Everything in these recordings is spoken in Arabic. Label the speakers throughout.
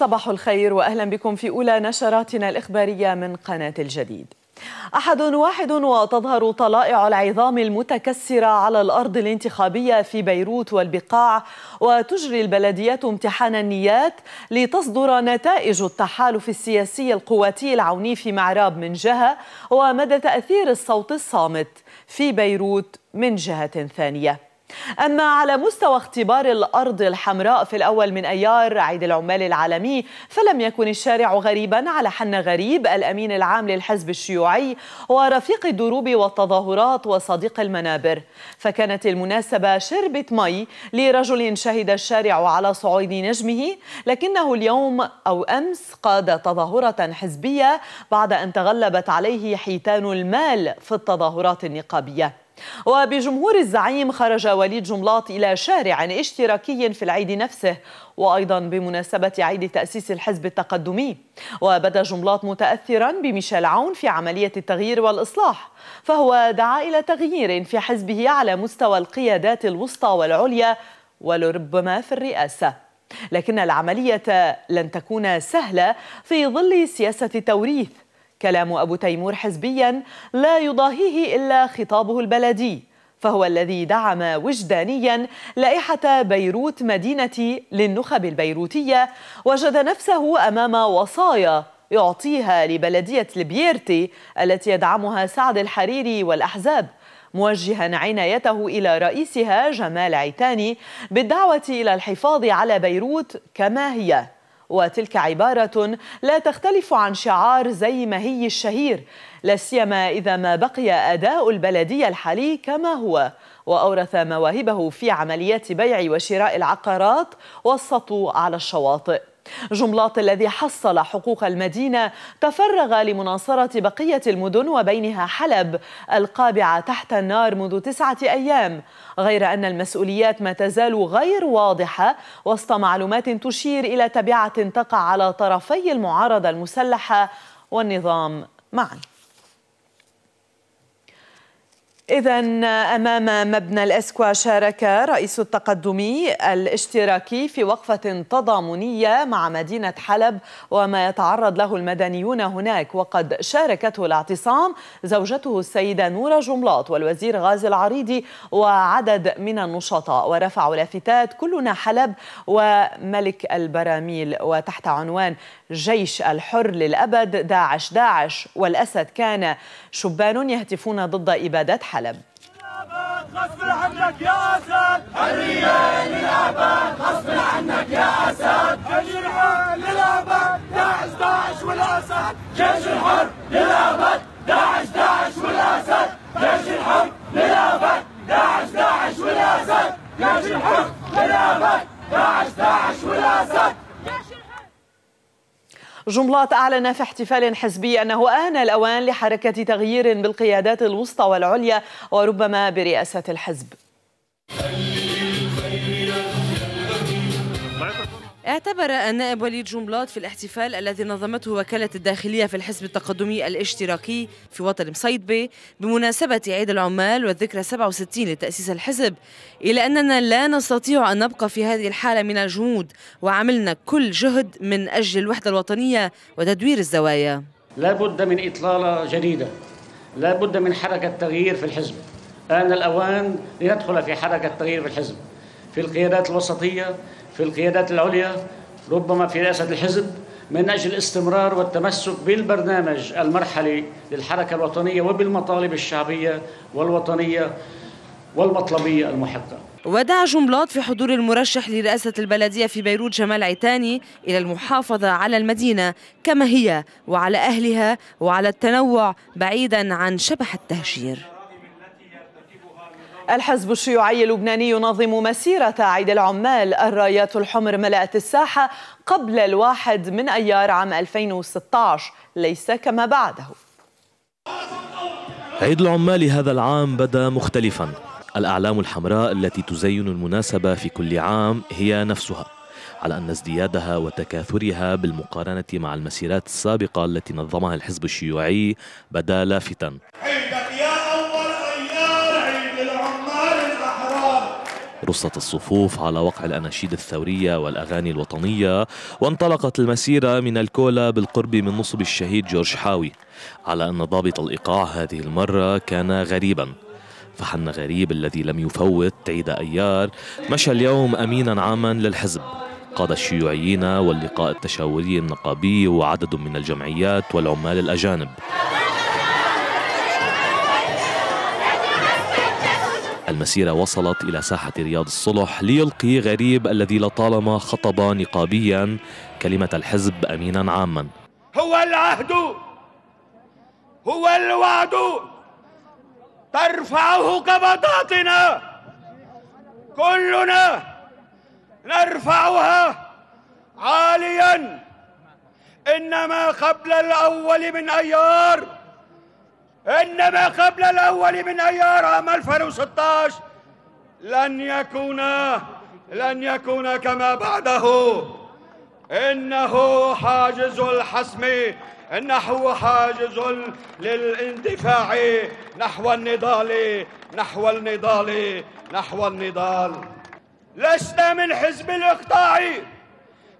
Speaker 1: صباح الخير واهلا بكم في اولى نشراتنا الاخباريه من قناه الجديد. احد واحد وتظهر طلائع العظام المتكسره على الارض الانتخابيه في بيروت والبقاع وتجري البلديات امتحان النيات لتصدر نتائج التحالف السياسي القواتي العوني في معراب من جهه ومدى تاثير الصوت الصامت في بيروت من جهه ثانيه. أما على مستوى اختبار الأرض الحمراء في الأول من أيار عيد العمال العالمي فلم يكن الشارع غريبا على حنا غريب الأمين العام للحزب الشيوعي ورفيق الدروب والتظاهرات وصديق المنابر فكانت المناسبة شربة مي لرجل شهد الشارع على صعيد نجمه لكنه اليوم أو أمس قاد تظاهرة حزبية بعد أن تغلبت عليه حيتان المال في التظاهرات النقابية وبجمهور الزعيم خرج وليد جملاط إلى شارع اشتراكي في العيد نفسه وأيضا بمناسبة عيد تأسيس الحزب التقدمي وبدا جملاط متأثرا بميشيل عون في عملية التغيير والإصلاح فهو دعا إلى تغيير في حزبه على مستوى القيادات الوسطى والعليا ولربما في الرئاسة لكن العملية لن تكون سهلة في ظل سياسة التوريث كلام أبو تيمور حزبيا لا يضاهيه إلا خطابه البلدي فهو الذي دعم وجدانيا لائحة بيروت مدينة للنخب البيروتية وجد نفسه أمام وصايا يعطيها لبلدية البيرتي التي يدعمها سعد الحريري والأحزاب موجها عنايته إلى رئيسها جمال عيتاني بالدعوة إلى الحفاظ على بيروت كما هي وتلك عبارة لا تختلف عن شعار زي ما هي الشهير لا سيما إذا ما بقي أداء البلدية الحالي كما هو وأورث مواهبه في عمليات بيع وشراء العقارات والسطو على الشواطئ جملاط الذي حصل حقوق المدينة تفرغ لمناصرة بقية المدن وبينها حلب القابعة تحت النار منذ تسعة أيام غير أن المسؤوليات ما تزال غير واضحة وسط معلومات تشير إلى تبعة تقع على طرفي المعارضة المسلحة والنظام معاً إذا أمام مبنى الأسكوا شارك رئيس التقدمي الاشتراكي في وقفة تضامنية مع مدينة حلب وما يتعرض له المدنيون هناك وقد شاركته الاعتصام زوجته السيدة نورة جملاط والوزير غازي العريضي وعدد من النشطاء ورفعوا لافتات كلنا حلب وملك البراميل وتحت عنوان جيش الحر للأبد داعش داعش والأسد كان شبان يهتفون ضد إبادة حلب
Speaker 2: غصب عنك يا أسد حرية للأبد غصب عنك يا أسد للأبد داعش داعش والأسد جيش الحر للأبد داعش داعش والأسد جيش الحر للأبد داعش داعش والأسد جيش الحر للأبد داعش داعش والأسد
Speaker 1: جملات أعلن في احتفال حزبي أنه آن الأوان لحركة تغيير بالقيادات الوسطى والعليا وربما برئاسة الحزب
Speaker 3: اعتبر النائب وليد جنبلاط في الاحتفال الذي نظمته وكالة الداخلية في الحزب التقدمي الاشتراكي في وطن مصيدبي بمناسبة عيد العمال والذكرى 67 لتأسيس الحزب إلى أننا لا نستطيع أن نبقى في هذه الحالة من الجمود وعملنا كل جهد من أجل الوحدة الوطنية وتدوير الزوايا
Speaker 4: لا بد من إطلالة جديدة لا بد من حركة تغيير في الحزب آن الأوان لندخل في حركة تغيير في الحزب في القيادات الوسطية في القيادات العليا ربما في رئاسة الحزب من أجل الاستمرار والتمسك بالبرنامج المرحلي للحركة الوطنية وبالمطالب الشعبية والوطنية والمطلبية المحقة
Speaker 3: ودعا جملات في حضور المرشح لرئاسة البلدية في بيروت جمال عيتاني إلى المحافظة على المدينة كما هي وعلى أهلها وعلى التنوع بعيدا عن شبح التهجير
Speaker 1: الحزب الشيوعي اللبناني ينظم مسيرة عيد العمال الرايات الحمر ملأت الساحة قبل الواحد من أيار عام 2016 ليس كما بعده
Speaker 4: عيد العمال هذا العام بدا مختلفا الأعلام الحمراء التي تزين المناسبة في كل عام هي نفسها على أن ازديادها وتكاثرها بالمقارنة مع المسيرات السابقة التي نظمها الحزب الشيوعي بدا لافتا فرصة الصفوف على وقع الأناشيد الثورية والأغاني الوطنية وانطلقت المسيرة من الكولا بالقرب من نصب الشهيد جورج حاوي على أن ضابط الإيقاع هذه المرة كان غريبا فحنا غريب الذي لم يفوت عيد أيار مشى اليوم أمينا عاما للحزب قاد الشيوعيين واللقاء التشاوري النقابي وعدد من الجمعيات والعمال الأجانب المسيرة وصلت إلى ساحة رياض الصلح ليلقي غريب الذي لطالما خطب نقابيا كلمة الحزب أمينا عاما
Speaker 2: هو العهد هو الوعد ترفعه قبضاتنا كلنا نرفعها عاليا إنما قبل الأول من أيار إنما قبل الأول من أيار عام 2016 لن يكون لن يكون كما بعده إنه حاجز الحسم إنه حاجز للاندفاع نحو النضال نحو النضال نحو النضال لسنا من حزب الإقطاع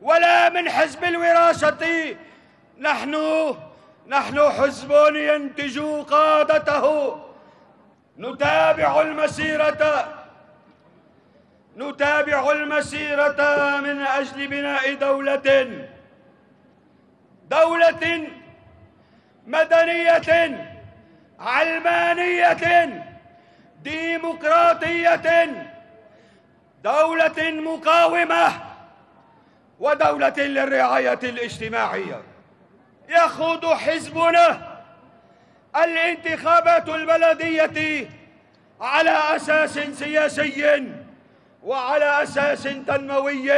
Speaker 2: ولا من حزب الوراثة نحن نحن حزب ينتج قادته نتابع المسيرة نتابع المسيرة من أجل بناء دولة دولة مدنية علمانية ديمقراطية دولة مقاومة ودولة للرعاية الاجتماعية يخوض حزبنا الانتخابات البلدية على أساس سياسي وعلى أساس تنموي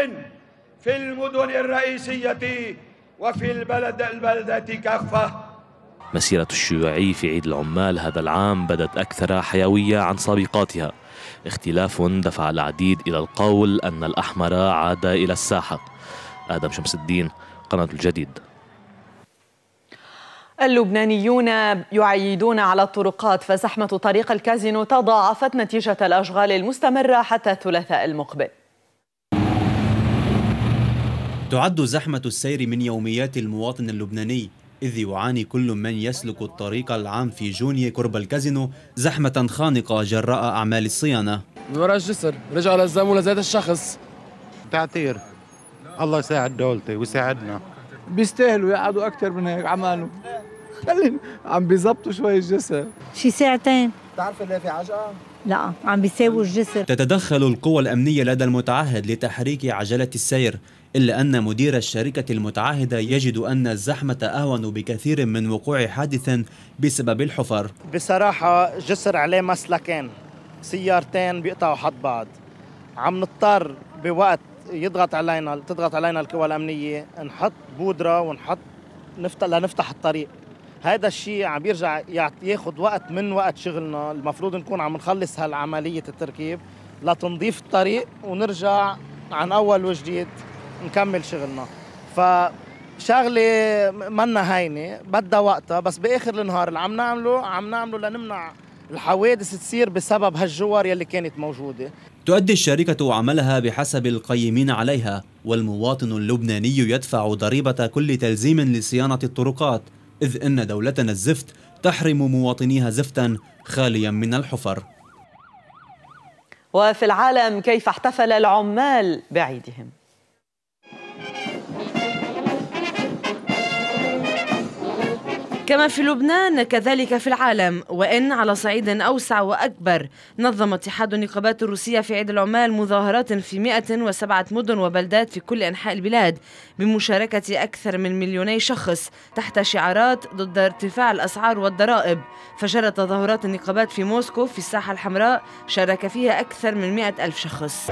Speaker 2: في المدن الرئيسية وفي البلد البلدة كافة
Speaker 4: مسيرة الشيوعي في عيد العمال هذا العام بدت أكثر حيوية عن سابقاتها اختلاف دفع العديد إلى القول أن الأحمر عاد إلى الساحة آدم شمس الدين قناة الجديد
Speaker 1: اللبنانيون يعيدون على الطرقات فزحمة طريق الكازينو تضاعفت نتيجة الأشغال المستمرة حتى الثلاثاء المقبل
Speaker 5: تعد زحمة السير من يوميات المواطن اللبناني إذ يعاني كل من يسلك الطريق العام في جونية قرب الكازينو زحمة خانقة جراء أعمال الصيانة
Speaker 6: من وراء الجسر رجع للزمولة
Speaker 7: زاد الشخص تعتير الله يساعد دولتي ويساعدنا
Speaker 6: بيستاهلوا يقعدوا أكثر من هيك عمالهم خلينا عم بيظبطوا شوي الجسر شي ساعتين
Speaker 5: بتعرفي اللي في عجقه؟ لا عم بيساووا الجسر تتدخل القوى الأمنية لدى المتعهد لتحريك عجلة السير إلا أن مدير الشركة المتعهدة يجد أن الزحمة أهون بكثير من وقوع حادث بسبب الحفر
Speaker 4: بصراحة جسر عليه مسلكين سيارتين بيقطعوا حد بعض عم نضطر بوقت يضغط علينا تضغط علينا القوى الأمنية نحط بودرة ونحط نفتح لنفتح الطريق هذا الشيء عم بيرجع ياخذ وقت من وقت شغلنا المفروض نكون عم نخلص هالعملية التركيب لتنظيف الطريق ونرجع عن أول وجديد نكمل شغلنا ف شغلة منا هينة بدها وقتها بس بآخر النهار اللي عم نعمله عم نعمله لنمنع
Speaker 6: الحوادث تصير بسبب هالجوار يلي كانت موجودة
Speaker 5: تؤدي الشركة عملها بحسب القيمين عليها والمواطن اللبناني يدفع ضريبة كل تلزيم لصيانة الطرقات إذ إن دولتنا الزفت تحرم مواطنيها زفتا خاليا من الحفر
Speaker 1: وفي العالم كيف احتفل
Speaker 3: العمال بعيدهم كما في لبنان كذلك في العالم وإن على صعيد أوسع وأكبر نظم اتحاد النقابات الروسية في عيد العمال مظاهرات في 107 مدن وبلدات في كل أنحاء البلاد بمشاركة أكثر من مليوني شخص تحت شعارات ضد ارتفاع الأسعار والضرائب فجرت تظاهرات النقابات في موسكو في الساحة الحمراء شارك فيها أكثر من 100 ألف شخص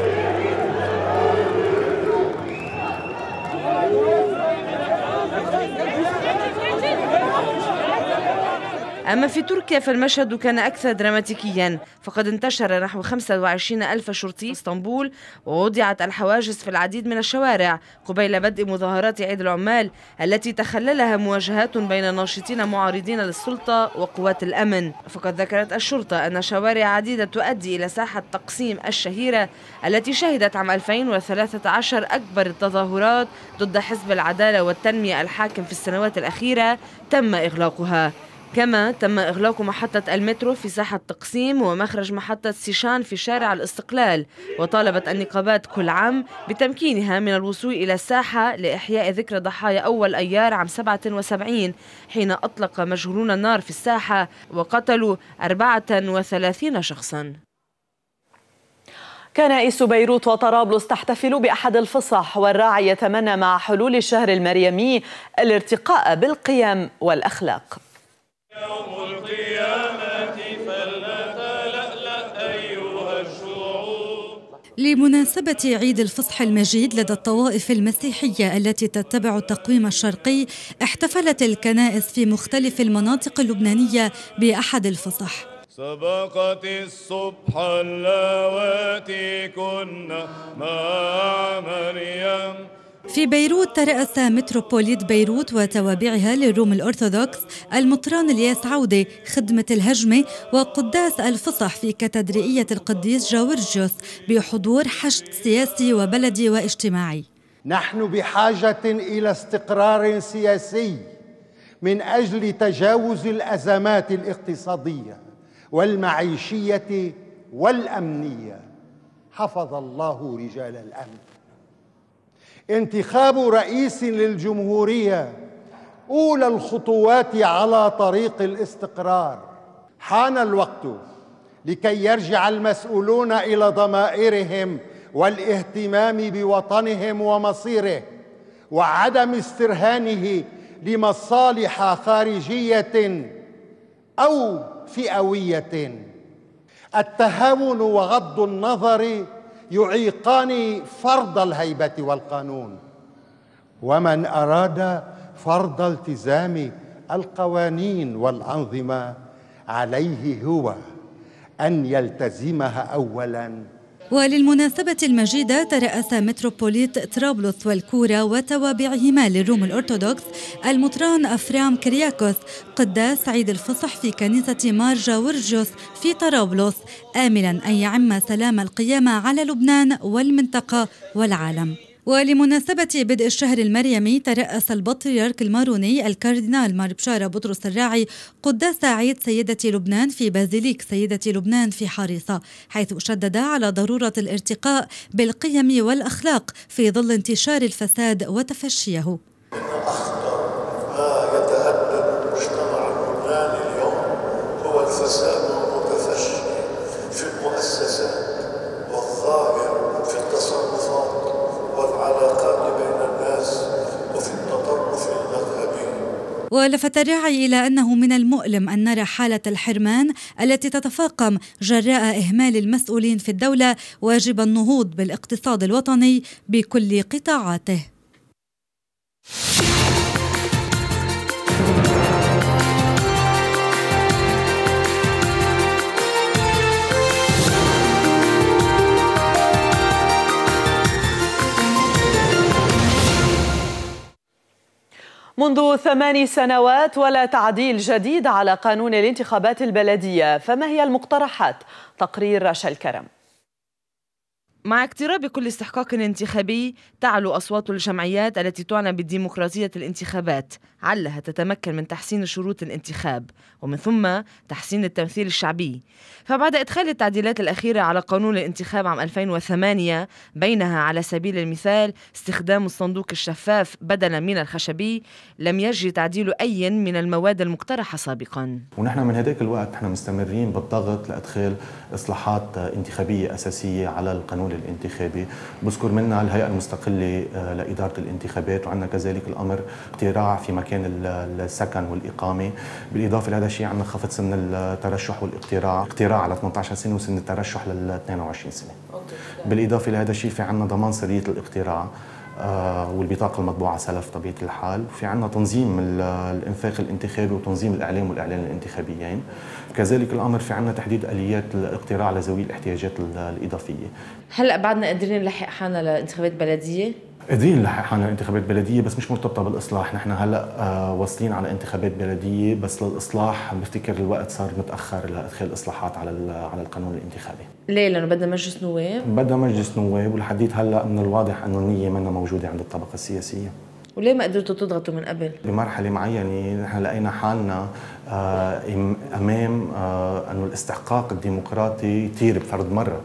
Speaker 3: أما في تركيا فالمشهد كان أكثر دراماتيكيا فقد انتشر نحو 25 ألف شرطي في اسطنبول ووضعت الحواجز في العديد من الشوارع قبيل بدء مظاهرات عيد العمال التي تخللها مواجهات بين ناشطين معارضين للسلطة وقوات الأمن فقد ذكرت الشرطة أن شوارع عديدة تؤدي إلى ساحة تقسيم الشهيرة التي شهدت عام 2013 أكبر التظاهرات ضد حزب العدالة والتنمية الحاكم في السنوات الأخيرة تم إغلاقها كما تم إغلاق محطة المترو في ساحة تقسيم ومخرج محطة سيشان في شارع الاستقلال وطالبت النقابات كل عام بتمكينها من الوصول إلى الساحة لإحياء ذكرى ضحايا أول أيار عام 77 حين أطلق مجهولون النار في الساحة وقتلوا 34 شخصاً كنائس بيروت
Speaker 1: وطرابلس تحتفل بأحد الفصح والراعي يتمنى مع حلول الشهر المريمي الارتقاء بالقيم والأخلاق يوم القيامة
Speaker 8: أيها الشعوب لمناسبة عيد الفصح المجيد لدى الطوائف المسيحية التي تتبع التقويم الشرقي احتفلت الكنائس في مختلف المناطق اللبنانية بأحد الفصح
Speaker 2: سبقت الصبح اللواتي كنا مع
Speaker 8: مريم في بيروت ترأس متروبوليت بيروت وتوابعها للروم الأرثوذكس المطران الياس عودة خدمة الهجمة وقداس الفصح في كاتدرائية القديس جورجيوس بحضور حشد
Speaker 9: سياسي وبلدي واجتماعي نحن بحاجة إلى استقرار سياسي من أجل تجاوز الأزمات الاقتصادية والمعيشية والأمنية حفظ الله رجال الأمن انتخاب رئيس للجمهوريه اولى الخطوات على طريق الاستقرار حان الوقت لكي يرجع المسؤولون الى ضمائرهم والاهتمام بوطنهم ومصيره وعدم استرهانه لمصالح خارجيه او فئويه التهاون وغض النظر يعيقان فرض الهيبه والقانون ومن اراد فرض التزام القوانين والانظمه عليه هو ان يلتزمها اولا
Speaker 8: وللمناسبة المجيدة ترأس متروبوليت طرابلس والكورة وتوابعهما للروم الأرثوذكس المطران أفرام كرياكوس قداس عيد الفصح في كنيسة مار جاورجيوس في طرابلس آملا أن يعم سلام القيامة على لبنان والمنطقة والعالم ولمناسبة بدء الشهر المريمي ترأس البطريرك الماروني الكاردينال مار بشارة بطرس الراعي قداس عيد سيدة لبنان في بازيليك سيدة لبنان في حارثة حيث شدد على ضرورة الارتقاء بالقيم والأخلاق في ظل انتشار الفساد وتفشيه ولفت الراعي إلى أنه من المؤلم أن نرى حالة الحرمان التي تتفاقم جراء إهمال المسؤولين في الدولة واجب النهوض بالاقتصاد الوطني بكل قطاعاته
Speaker 1: منذ ثمان سنوات ولا تعديل جديد على قانون الانتخابات البلدية فما هي المقترحات؟
Speaker 3: تقرير رشا الكرم مع اقتراب كل استحقاق انتخابي تعلو أصوات الجمعيات التي تعنى بالديمقراطية الانتخابات علها تتمكن من تحسين شروط الانتخاب ومن ثم تحسين التمثيل الشعبي فبعد إدخال التعديلات الأخيرة على قانون الانتخاب عام 2008 بينها على سبيل المثال استخدام الصندوق الشفاف بدلا من الخشبي لم يجري تعديل أي من المواد المقترحة سابقا
Speaker 7: ونحن من هذاك الوقت نحن مستمرين بالضغط لإدخال إصلاحات انتخابية أساسية على القانون التعامل الانتخابي بذكر منها الهيئه المستقله آه، لاداره الانتخابات وعندنا كذلك الامر اقتراع في مكان السكن والاقامه بالاضافه لهذا الشيء عندنا خفض سن الترشح والاقتراع اقتراع على 18 سنه وسن الترشح لل 22 سنه بالاضافه لهذا الشيء في عندنا ضمان سريه الاقتراع آه، والبطاقة المطبوعة سلف طبيعة الحال وفي عندنا تنظيم الإنفاق الانتخابي وتنظيم الإعلام والإعلان الانتخابيين كذلك الأمر في عندنا تحديد آليات الاقتراع لذوي الاحتياجات الإضافية
Speaker 3: هلأ بعدنا قادرين نلحق حالنا لانتخابات بلدية؟
Speaker 7: قادرين نلحق حالنا انتخابات بلديه بس مش مرتبطه بالاصلاح، نحن هلا آه، واصلين على انتخابات بلديه بس للاصلاح بفتكر الوقت صار متاخر لادخال اصلاحات على على القانون الانتخابي.
Speaker 3: ليه؟ لانه بدنا مجلس نواب؟
Speaker 7: بدنا مجلس نواب ولحديت هلا من الواضح انه النيه منا موجوده عند الطبقه السياسيه.
Speaker 3: وليه ما قدرتوا تضغطوا من قبل؟
Speaker 7: بمرحلة معينة نحن لقينا حالنا آه، أمام آه، أنه الاستحقاق الديمقراطي يطير بفرد مرة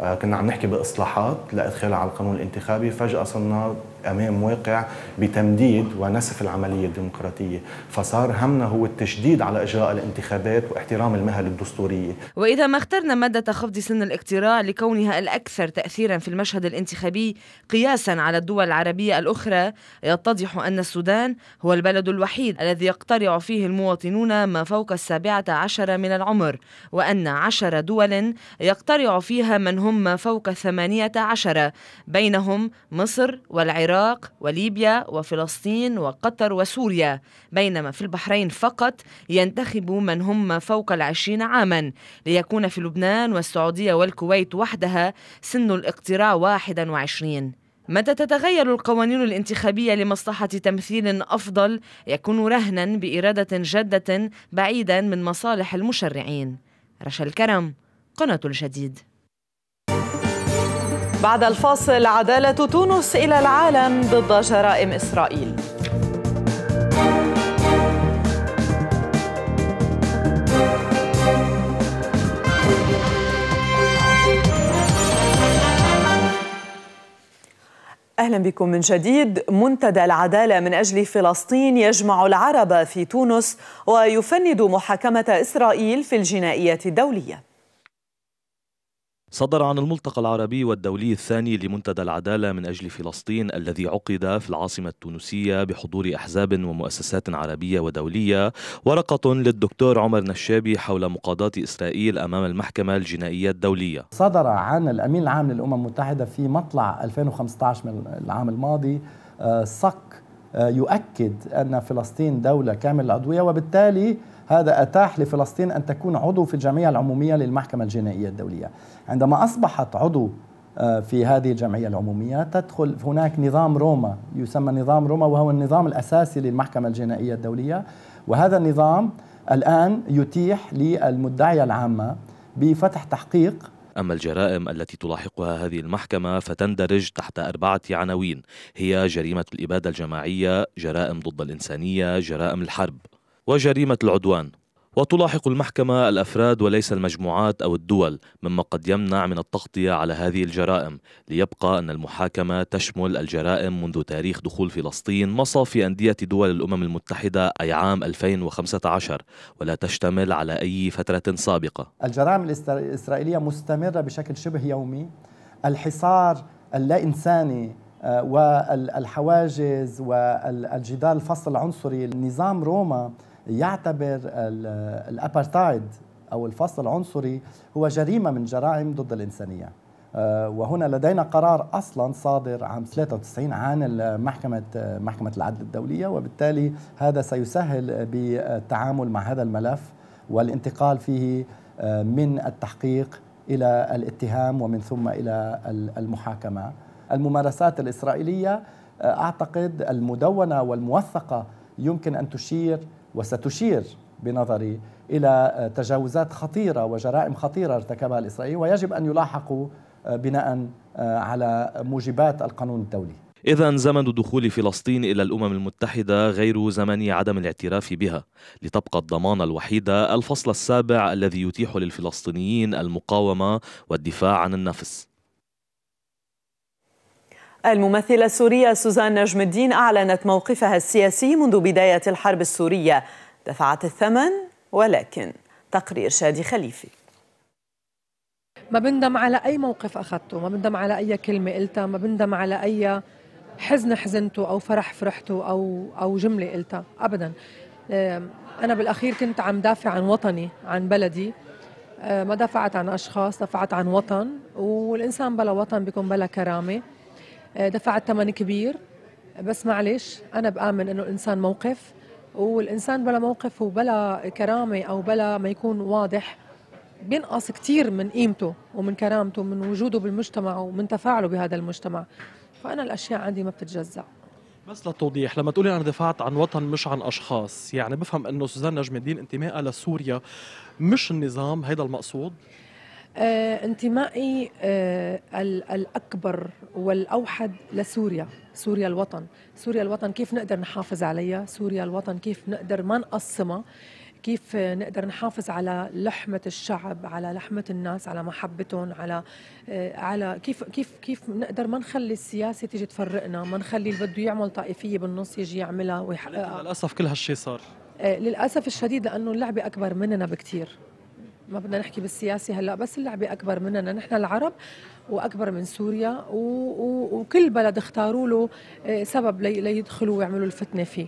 Speaker 7: آه، كنا عم نحكي باصلاحات لادخالها على القانون الانتخابي فجاه صرنا امام واقع بتمديد ونسف العمليه الديمقراطيه، فصار همنا هو التشديد على اجراء الانتخابات واحترام المهل الدستوريه.
Speaker 3: واذا ما اخترنا ماده خفض سن الاقتراع لكونها الاكثر تاثيرا في المشهد الانتخابي قياسا على الدول العربيه الاخرى، يتضح ان السودان هو البلد الوحيد الذي يقترع فيه المواطنون ما فوق السابعه عشر من العمر، وان عشر دول يقترع فيها من هم ما فوق الثمانيه عشر، بينهم مصر والعراق العراق وليبيا وفلسطين وقطر وسوريا بينما في البحرين فقط ينتخب من هم فوق العشرين عاما ليكون في لبنان والسعودية والكويت وحدها سن الاقتراع 21 متى تتغير القوانين الانتخابية لمصلحة تمثيل أفضل يكون رهنا بإرادة جادة بعيدا من مصالح المشرعين رشا الكرم قناة الجديد بعد الفاصل
Speaker 1: عدالة تونس إلى العالم ضد جرائم إسرائيل اهلا بكم من جديد منتدى العداله من اجل فلسطين يجمع العرب في تونس ويفند محاكمه اسرائيل في الجنائيه الدوليه
Speaker 4: صدر عن الملتقى العربي والدولي الثاني لمنتدى العدالة من أجل فلسطين الذي عقد في العاصمة التونسية بحضور أحزاب ومؤسسات عربية ودولية ورقة للدكتور عمر نشابي حول مقاضاة إسرائيل أمام المحكمة الجنائية الدولية
Speaker 6: صدر عن الأمين العام للأمم المتحدة في مطلع 2015 من العام الماضي آه، صك آه، يؤكد أن فلسطين دولة كامل العضوية وبالتالي هذا أتاح لفلسطين أن تكون عضو في الجمعية العمومية للمحكمة الجنائية الدولية عندما أصبحت عضو آه، في هذه الجمعية العمومية تدخل هناك نظام روما يسمى نظام روما وهو النظام الأساسي للمحكمة الجنائية الدولية وهذا النظام الآن يتيح للمدعية العامة بفتح تحقيق
Speaker 4: أما الجرائم التي تلاحقها هذه المحكمة فتندرج تحت أربعة عناوين هي جريمة الإبادة الجماعية، جرائم ضد الإنسانية، جرائم الحرب وجريمة العدوان وتلاحق المحكمة الأفراد وليس المجموعات أو الدول مما قد يمنع من التغطية على هذه الجرائم ليبقى أن المحاكمة تشمل الجرائم منذ تاريخ دخول فلسطين مصافي أندية دول الأمم المتحدة أي عام 2015 ولا تشتمل على أي فترة سابقة
Speaker 6: الجرائم الإسرائيلية مستمرة بشكل شبه يومي الحصار اللا إنساني آه، والحواجز والجدال الفصل العنصري نظام روما يعتبر الابارتايد او الفصل العنصري هو جريمه من جرائم ضد الانسانيه آه، وهنا لدينا قرار اصلا صادر عام 93 عن محكمه محكمه العدل الدوليه وبالتالي هذا سيسهل بالتعامل مع هذا الملف والانتقال فيه آه، من التحقيق الى الاتهام ومن ثم الى المحاكمه. الممارسات الاسرائيليه آه، اعتقد المدونه والموثقه يمكن ان تشير وستشير بنظري إلى تجاوزات خطيرة وجرائم خطيرة ارتكبها الإسرائيلي ويجب أن يلاحقوا آه، بناء آه، على موجبات القانون الدولي
Speaker 4: إذا زمن دخول فلسطين إلى الأمم المتحدة غير زمن عدم الاعتراف بها لتبقى الضمانه الوحيدة الفصل السابع الذي يتيح للفلسطينيين المقاومة والدفاع عن النفس
Speaker 1: الممثلة السورية سوزان نجم الدين أعلنت موقفها السياسي منذ بداية الحرب السورية دفعت الثمن ولكن تقرير شادي خليفي
Speaker 10: ما بندم على أي موقف أخذته ما بندم على أي كلمة قلتها ما بندم على أي حزن حزنته أو فرح فرحته أو, أو جملة قلتها أبدا أنا بالأخير كنت عم دافع عن وطني عن بلدي ما دافعت عن أشخاص دافعت عن وطن والإنسان بلا وطن بيكون بلا كرامة دفعت ثمن كبير بس معلش أنا بآمن إنه الإنسان موقف والإنسان بلا موقف وبلا كرامة أو بلا ما يكون واضح بينقص كثير من قيمته ومن كرامته ومن وجوده بالمجتمع ومن تفاعله بهذا المجتمع فأنا الأشياء عندي ما بتتجزأ
Speaker 4: بس للتوضيح لما تقولي انا دفعت عن وطن مش عن اشخاص يعني بفهم انه سوزان نجم الدين انتمائها لسوريا مش النظام هيدا
Speaker 10: المقصود آه، انتمائي آه، الأكبر والأوحد لسوريا سوريا الوطن سوريا الوطن كيف نقدر نحافظ عليها سوريا الوطن كيف نقدر ما نقسمها كيف نقدر نحافظ على لحمة الشعب على لحمة الناس على محبتهم على آه، على كيف كيف كيف نقدر ما نخلي السياسة تيجي تفرقنا ما نخلي اللي بده يعمل طائفية بالنص يجي يعملها ويحققها
Speaker 4: للأسف كل هالشيء صار
Speaker 10: للأسف الشديد لأنه اللعبة أكبر مننا بكثير ما بدنا نحكي بالسياسي هلا بس اللعبه اكبر مننا نحن العرب واكبر من سوريا و... و... وكل بلد اختاروا له آه، سبب لي... ليدخلوا ويعملوا الفتنه فيه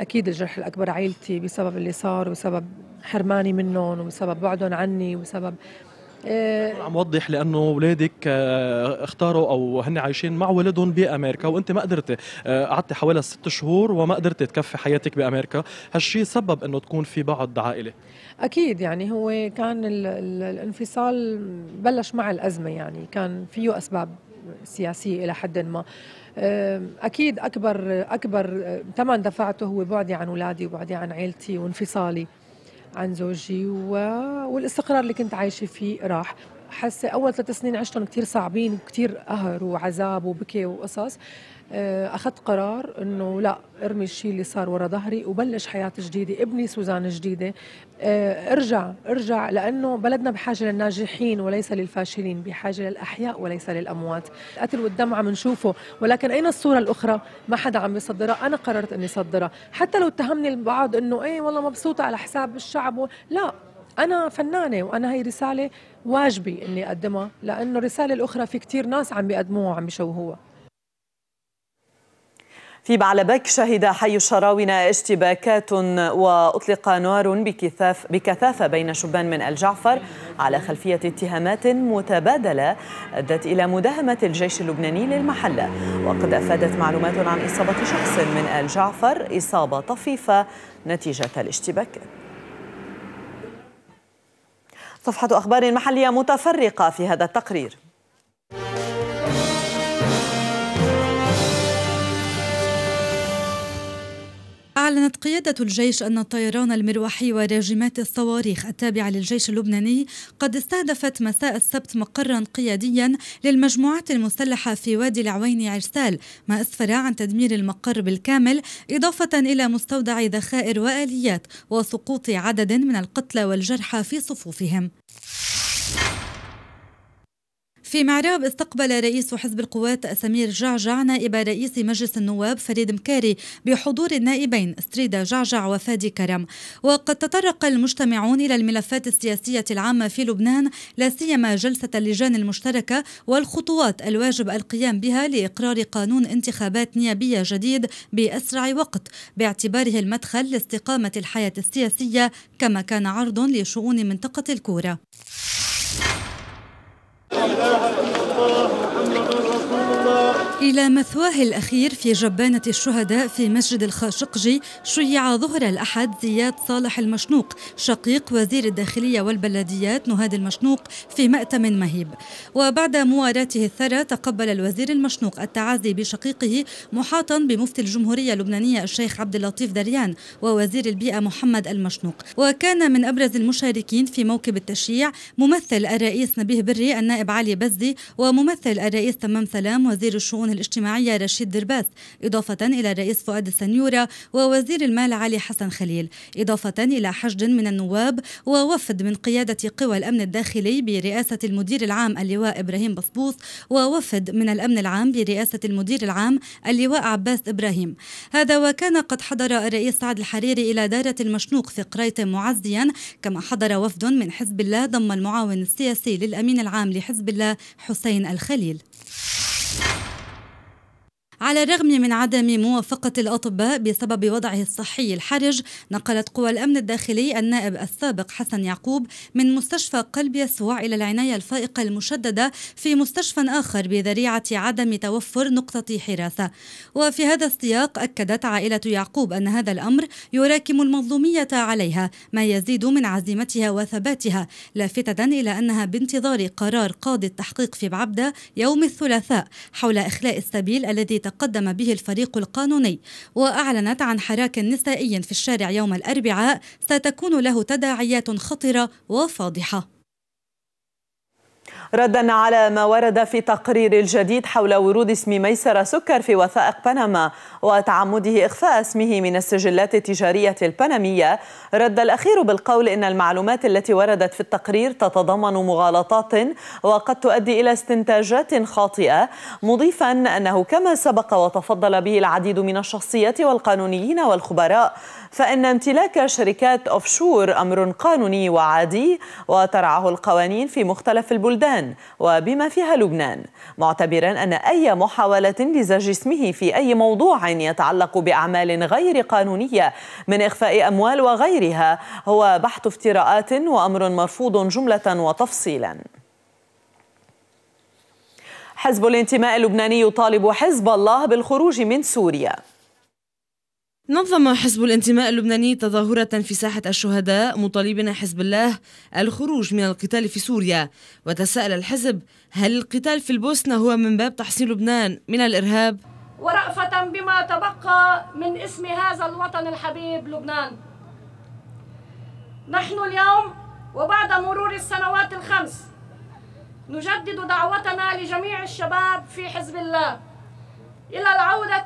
Speaker 10: اكيد الجرح الاكبر عائلتي بسبب اللي صار وسبب حرماني منهم وسبب بعدهم عني وسبب آه،
Speaker 4: عم وضح لانه اولادك آه، اختاروا او هن عايشين مع ولدهم بامريكا وانت ما قدرتي آه، قعدتي حوالي ست شهور وما قدرتي تكفي حياتك بامريكا هالشيء سبب انه تكون في بعد عائله
Speaker 10: اكيد يعني هو كان الانفصال بلش مع الازمه يعني كان فيه اسباب سياسيه الى حد ما اكيد اكبر اكبر ثمن دفعته هو بعدي عن اولادي وبعدي عن عيلتي وانفصالي عن زوجي و... والاستقرار اللي كنت عايشه فيه راح حاسه اول ثلاث سنين عشتهم كثير صعبين وكثير قهر وعذاب وبكي وقصص آه، اخذت قرار انه لا ارمي الشيء اللي صار ورا ظهري وبلش حياه جديده ابني سوزان جديده آه، ارجع ارجع لانه بلدنا بحاجه للناجحين وليس للفاشلين بحاجه للاحياء وليس للاموات القتل والدم عم نشوفه ولكن اين الصوره الاخرى ما حدا عم يصدرها انا قررت اني صدرها حتى لو اتهمني البعض انه ايه والله مبسوطه على حساب الشعب لا انا فنانه وانا هي رساله واجبي اني اقدمها لانه الرساله الاخرى في كثير ناس عم بيقدموها وعم بيشوهوها في بعلبك شهد حي الشراونة
Speaker 1: اشتباكات وأطلق نار بكثاف بكثافة بين شبان من الجعفر على خلفية اتهامات متبادلة أدت إلى مداهمة الجيش اللبناني للمحلة وقد أفادت معلومات عن إصابة شخص من الجعفر إصابة طفيفة نتيجة الاشتباكات صفحة أخبار محلية متفرقة في هذا التقرير
Speaker 8: أعلنت قيادة الجيش أن الطيران المروحي وراجمات الصواريخ التابعة للجيش اللبناني قد استهدفت مساء السبت مقرا قياديا للمجموعات المسلحة في وادي العوين عرسال ما أسفر عن تدمير المقر بالكامل إضافة إلى مستودع ذخائر وآليات وسقوط عدد من القتلى والجرحى في صفوفهم في معراب استقبل رئيس حزب القوات سمير جعجع نائب رئيس مجلس النواب فريد مكاري بحضور النائبين ستريدا جعجع وفادي كرم وقد تطرق المجتمعون إلى الملفات السياسية العامة في لبنان لا سيما جلسة اللجان المشتركة والخطوات الواجب القيام بها لإقرار قانون انتخابات نيابية جديد بأسرع وقت باعتباره المدخل لاستقامة الحياة السياسية كما كان عرض لشؤون منطقة الكورة لا اله الا الله محمد رسول إلى مثواه الأخير في جبانة الشهداء في مسجد الخاشقجي شيع ظهر الأحد زياد صالح المشنوق شقيق وزير الداخلية والبلديات نهاد المشنوق في مأتم مهيب وبعد مواراته الثرى تقبل الوزير المشنوق التعازي بشقيقه محاطا بمفتي الجمهورية اللبنانية الشيخ عبد اللطيف دريان ووزير البيئة محمد المشنوق وكان من أبرز المشاركين في موكب التشييع ممثل الرئيس نبيه بري النائب علي بزي وممثل الرئيس تمام سلام وزير وزير الشؤون الاجتماعية رشيد درباس إضافة إلى الرئيس فؤاد السنيورة ووزير المال علي حسن خليل إضافة إلى حشد من النواب ووفد من قيادة قوى الأمن الداخلي برئاسة المدير العام اللواء إبراهيم بصبوص ووفد من الأمن العام برئاسة المدير العام اللواء عباس إبراهيم هذا وكان قد حضر الرئيس سعد الحريري إلى دارة المشنوق في قرية معزيا كما حضر وفد من حزب الله ضم المعاون السياسي للأمين العام لحزب الله حسين الخليل على الرغم من عدم موافقة الأطباء بسبب وضعه الصحي الحرج نقلت قوى الأمن الداخلي النائب السابق حسن يعقوب من مستشفى قلب يسوع إلى العناية الفائقة المشددة في مستشفى آخر بذريعة عدم توفر نقطة حراسة وفي هذا السياق أكدت عائلة يعقوب أن هذا الأمر يراكم المظلومية عليها ما يزيد من عزيمتها وثباتها لافتة إلى أنها بانتظار قرار قاضي التحقيق في بعبدة يوم الثلاثاء حول إخلاء السبيل الذي قدم به الفريق القانوني وأعلنت عن حراك نسائي في الشارع يوم الأربعاء ستكون له تداعيات خطرة وفاضحة
Speaker 1: ردا على ما ورد في تقرير الجديد حول ورود اسم ميسر سكر في وثائق بنما وتعمده إخفاء اسمه من السجلات التجارية البنمية رد الأخير بالقول إن المعلومات التي وردت في التقرير تتضمن مغالطات وقد تؤدي إلى استنتاجات خاطئة مضيفا أنه كما سبق وتفضل به العديد من الشخصيات والقانونيين والخبراء فإن امتلاك شركات أوفشور أمر قانوني وعادي وترعه القوانين في مختلف البلدان وبما فيها لبنان معتبرا أن أي محاولة لزج اسمه في أي موضوع يتعلق بأعمال غير قانونية من إخفاء أموال وغيرها هو بحث افتراءات وأمر مرفوض جملة وتفصيلا حزب الانتماء اللبناني يطالب حزب الله بالخروج من سوريا
Speaker 3: نظم حزب الانتماء اللبناني تظاهرة في ساحة الشهداء مطالبين حزب الله الخروج من القتال في سوريا وتساءل الحزب هل القتال في البوسنة هو من باب تحصين لبنان من الإرهاب؟
Speaker 10: ورأفة بما تبقى من اسم هذا الوطن الحبيب لبنان نحن اليوم وبعد مرور السنوات الخمس نجدد دعوتنا لجميع الشباب في حزب الله إلى العودة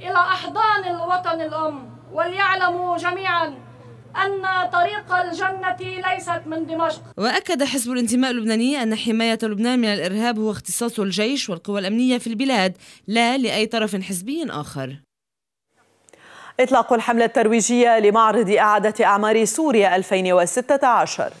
Speaker 10: إلى أحضان الوطن الأم وليعلموا جميعاً أن طريق الجنة ليست من دمشق
Speaker 3: وأكد حزب الانتماء اللبناني أن حماية لبنان من الإرهاب هو اختصاص الجيش والقوى الأمنية في البلاد لا لأي طرف حزبي آخر إطلاق الحملة
Speaker 1: الترويجية لمعرض إعادة أعمار سوريا 2016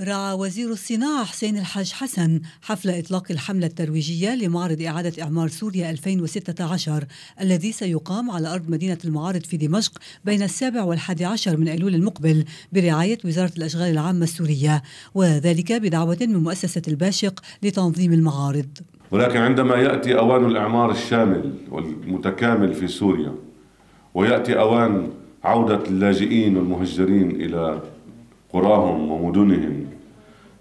Speaker 1: رعى وزير الصناعة حسين الحاج حسن حفل إطلاق الحملة الترويجية لمعرض إعادة إعمار سوريا 2016 الذي سيقام على أرض مدينة المعارض في دمشق بين السابع والحادي عشر من أيلول المقبل برعاية وزارة الأشغال العامة السورية وذلك بدعوة من مؤسسة الباشق لتنظيم المعارض
Speaker 7: ولكن عندما
Speaker 5: يأتي أوان الإعمار الشامل والمتكامل في سوريا ويأتي أوان
Speaker 7: عودة اللاجئين والمهجرين إلى قراهم ومدنهم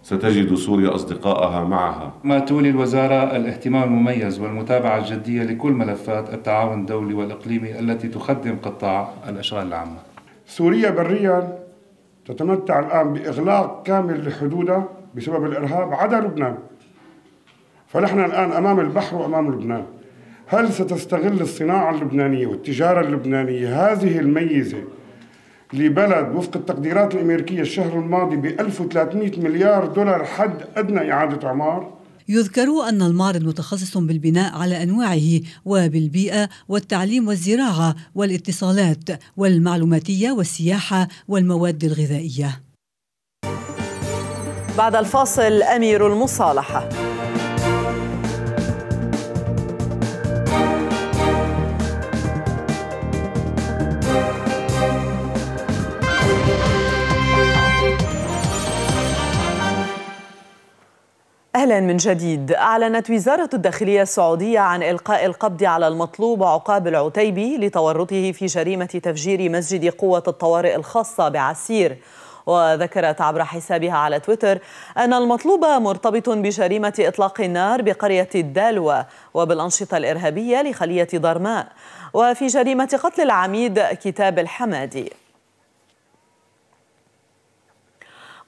Speaker 7: ستجد سوريا اصدقائها معها
Speaker 9: ما تولي الوزارة الاهتمام المميز والمتابعة الجدية لكل ملفات التعاون الدولي والإقليمي التي تخدم قطاع الأشغال العامة
Speaker 2: سوريا بريا تتمتع الآن بإغلاق كامل لحدودها بسبب الإرهاب عدا لبنان فنحن الآن أمام البحر وأمام لبنان هل ستستغل الصناعة اللبنانية والتجارة اللبنانية هذه الميزة لبلد وفق التقديرات الأمريكية الشهر الماضي ب 1300 مليار دولار حد أدنى إعادة إعمار
Speaker 1: يذكر أن المعرض متخصص بالبناء على أنواعه وبالبيئة والتعليم والزراعة والاتصالات والمعلوماتية والسياحة والمواد الغذائية بعد الفاصل أمير المصالحة أهلا من جديد أعلنت وزارة الداخلية السعودية عن إلقاء القبض على المطلوب عقاب العتيبي لتورطه في جريمة تفجير مسجد قوة الطوارئ الخاصة بعسير وذكرت عبر حسابها على تويتر أن المطلوب مرتبط بجريمة إطلاق النار بقرية الدالوة وبالأنشطة الإرهابية لخلية ضرماء وفي جريمة قتل العميد كتاب الحمادي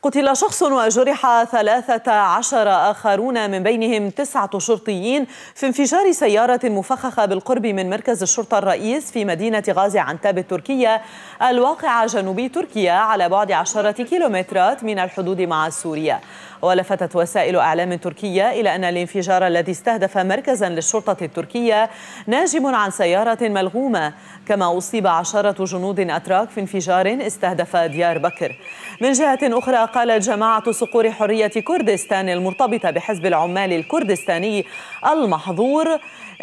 Speaker 1: قتل شخص وجرح ثلاثة عشر آخرون من بينهم تسعة شرطيين في انفجار سيارة مفخخة بالقرب من مركز الشرطة الرئيس في مدينة غازي عنتاب التركية الواقعة جنوبي تركيا على بعد عشرة كيلومترات من الحدود مع سوريا ولفتت وسائل أعلام تركية إلى أن الانفجار الذي استهدف مركزا للشرطة التركية ناجم عن سيارة ملغومة كما أصيب عشرة جنود أتراك في انفجار استهدف ديار بكر من جهة أخرى قالت جماعة صقور حرية كردستان المرتبطة بحزب العمال الكردستاني المحظور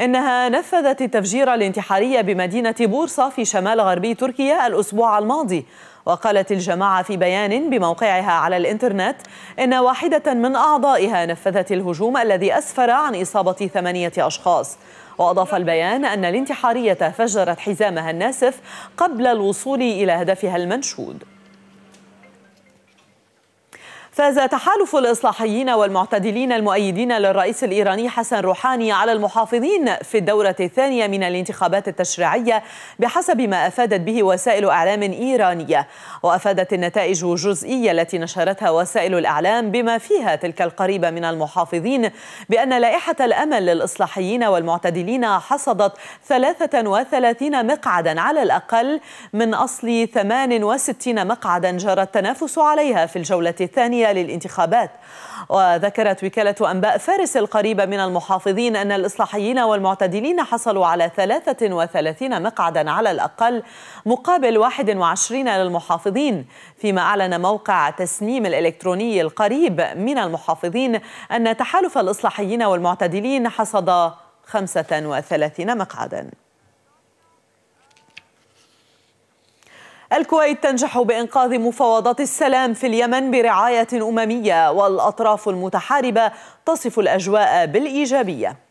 Speaker 1: إنها نفذت التفجير الانتحاري بمدينة بورصة في شمال غربي تركيا الأسبوع الماضي وقالت الجماعة في بيان بموقعها على الإنترنت إن واحدة من أعضائها نفذت الهجوم الذي أسفر عن إصابة ثمانية أشخاص وأضاف البيان أن الانتحارية فجرت حزامها الناسف قبل الوصول إلى هدفها المنشود فاز تحالف الإصلاحيين والمعتدلين المؤيدين للرئيس الإيراني حسن روحاني على المحافظين في الدورة الثانية من الانتخابات التشريعية بحسب ما أفادت به وسائل أعلام إيرانية وأفادت النتائج الجزئية التي نشرتها وسائل الأعلام بما فيها تلك القريبة من المحافظين بأن لائحة الأمل للإصلاحيين والمعتدلين حصدت 33 مقعدا على الأقل من أصل 68 مقعدا جرى التنافس عليها في الجولة الثانية للانتخابات وذكرت وكالة أنباء فارس القريبة من المحافظين أن الإصلاحيين والمعتدلين حصلوا على 33 مقعدا على الأقل مقابل 21 للمحافظين فيما أعلن موقع تسنيم الإلكتروني القريب من المحافظين أن تحالف الإصلاحيين والمعتدلين حصد 35 مقعداً الكويت تنجح بإنقاذ مفاوضات السلام في اليمن برعاية أممية والأطراف المتحاربة تصف الأجواء بالإيجابية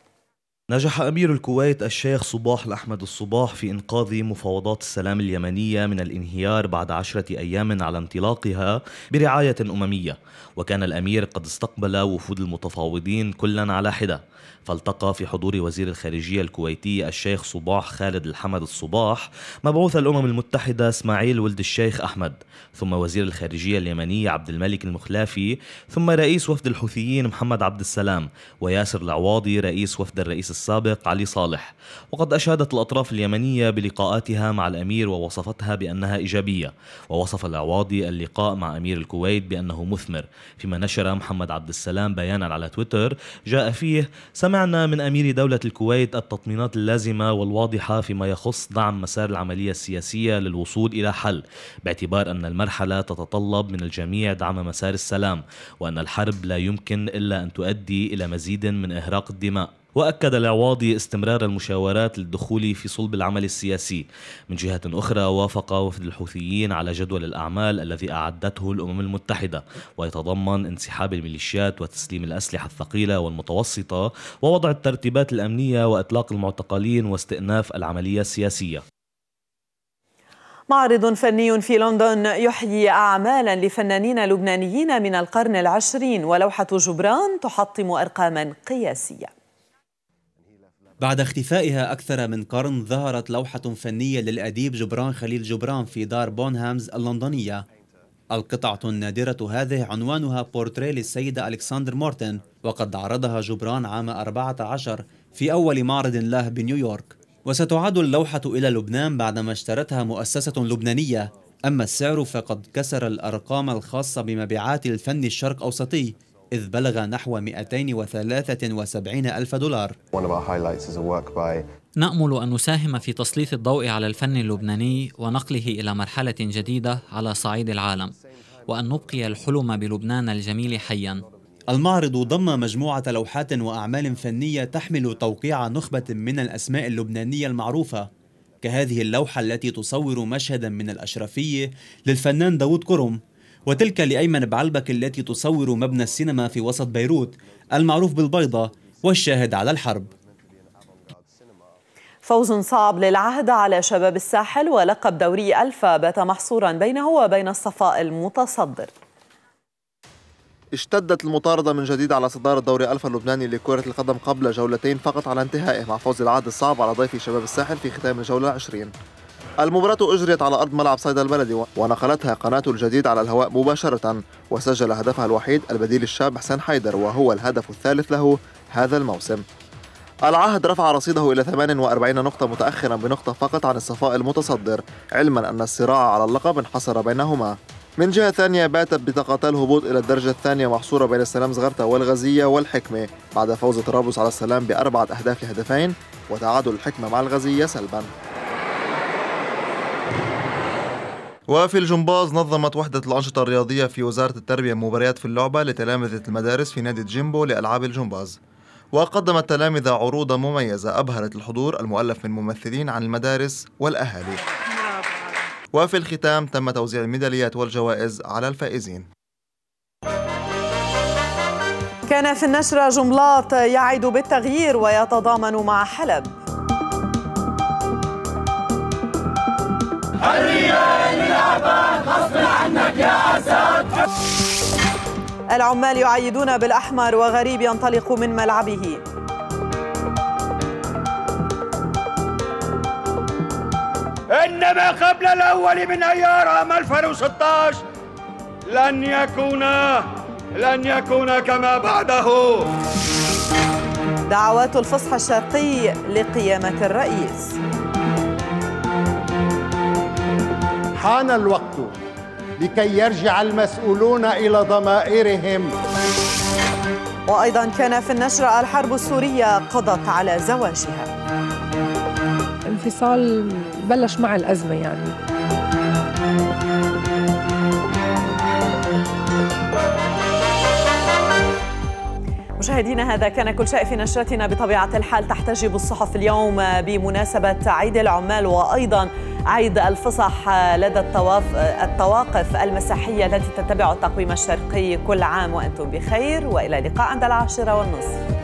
Speaker 4: نجح أمير الكويت الشيخ صباح الأحمد الصباح في إنقاذ مفاوضات السلام اليمنية من الانهيار بعد عشرة أيام على انطلاقها برعاية أممية وكان الأمير قد استقبل وفود المتفاوضين كلا على حدة فالتقى في حضور وزير الخارجية الكويتي الشيخ صباح خالد الحمد الصباح مبعوث الأمم المتحدة إسماعيل ولد الشيخ أحمد ثم وزير الخارجية اليمني عبد الملك المخلافي ثم رئيس وفد الحوثيين محمد عبد السلام وياسر العواضي رئيس وفد الرئيس السابق علي صالح وقد أشادت الأطراف اليمنية بلقاءاتها مع الأمير ووصفتها بأنها إيجابية ووصف العواضي اللقاء مع أمير الكويت بأنه مثمر فيما نشر محمد عبد السلام بيانا على تويتر جاء فيه سمعنا من أمير دولة الكويت التطمينات اللازمة والواضحة فيما يخص دعم مسار العملية السياسية للوصول إلى حل باعتبار أن المرحلة تتطلب من الجميع دعم مسار السلام وأن الحرب لا يمكن إلا أن تؤدي إلى مزيد من إهراق الدماء وأكد العواضي استمرار المشاورات للدخول في صلب العمل السياسي من جهة أخرى وافق وفد الحوثيين على جدول الأعمال الذي أعدته الأمم المتحدة ويتضمن انسحاب الميليشيات وتسليم الأسلحة الثقيلة والمتوسطة ووضع الترتيبات الأمنية وإطلاق المعتقلين واستئناف العملية السياسية
Speaker 1: معرض فني في لندن يحيي أعمالا لفنانين لبنانيين من القرن العشرين ولوحة جبران تحطم أرقاما قياسية
Speaker 5: بعد اختفائها أكثر من قرن ظهرت لوحة فنية للأديب جبران خليل جبران في دار بونهامز اللندنية القطعة النادرة هذه عنوانها بورتريه للسيدة ألكسندر مورتن وقد عرضها جبران عام 14 في أول معرض له بنيويورك وستعاد اللوحة إلى لبنان بعدما اشترتها مؤسسة لبنانية أما السعر فقد كسر الأرقام الخاصة بمبيعات الفن الشرق أوسطي إذ بلغ نحو 273 ألف دولار نأمل أن نساهم في تسليط الضوء على الفن اللبناني ونقله إلى مرحلة جديدة على صعيد العالم وأن نبقي الحلم بلبنان الجميل حياً المعرض ضم مجموعة لوحات وأعمال فنية تحمل توقيع نخبة من الأسماء اللبنانية المعروفة كهذه اللوحة التي تصور مشهدا من الأشرفية للفنان داود كرم وتلك لأيمن بعلبك التي تصور مبنى السينما في وسط بيروت المعروف بالبيضة والشاهد على الحرب
Speaker 1: فوز صعب للعهد على شباب الساحل ولقب دوري ألفا بات محصورا بينه وبين الصفاء المتصدر
Speaker 9: اشتدت المطاردة من جديد على صدارة دوري ألفا اللبناني لكرة القدم قبل جولتين فقط على انتهائه مع فوز العهد الصعب على ضيف شباب الساحل في ختام الجولة 20 المباراة أجريت على أرض ملعب صيدا البلدي ونقلتها قناة الجديد على الهواء مباشرة وسجل هدفها الوحيد البديل الشاب حسين حيدر وهو الهدف الثالث له هذا الموسم العهد رفع رصيده إلى 48 نقطة متأخرا بنقطة فقط عن الصفاء المتصدر علما أن الصراع على اللقب انحصر بينهما من جهة ثانية باتت بطاقتا الهبوط إلى الدرجة الثانية محصورة بين السلام زغرتا والغزية والحكمة بعد فوز طرابلس على السلام بأربعة أهداف لهدفين وتعادل الحكمة مع الغزية سلبا وفي الجمباز نظمت وحدة الأنشطة الرياضية في وزارة التربية مباريات في اللعبة لتلامذة المدارس في نادي جيمبو لألعاب الجمباز وقدم التلامذة عروضا مميزة أبهرت الحضور المؤلف من ممثلين عن المدارس والأهالي وفي الختام تم توزيع الميداليات والجوائز على الفائزين
Speaker 1: كان في النشرة جملات يعد بالتغيير ويتضامن مع حلب الرياض غصب عنك يا أسد العمال يعيدون بالأحمر وغريب ينطلق من ملعبه
Speaker 2: إنما قبل الأول من أيار عام 2016 لن يكون لن يكون كما بعده
Speaker 1: دعوات الفصح الشرقي
Speaker 9: لقيامة الرئيس حان الوقت لكي يرجع المسؤولون إلى ضمائرهم
Speaker 10: وأيضا كان في النشرة الحرب السورية قضت على زواجها الانفصال بلش مع الأزمة يعني
Speaker 1: مشاهدينا هذا كان كل شيء في نشرتنا بطبيعة الحال تحتجب الصحف اليوم بمناسبة عيد العمال وأيضا عيد الفصح لدى التواف... التواقف المسيحية التي تتبع التقويم الشرقي كل عام وأنتم بخير وإلى اللقاء عند العاشرة والنصف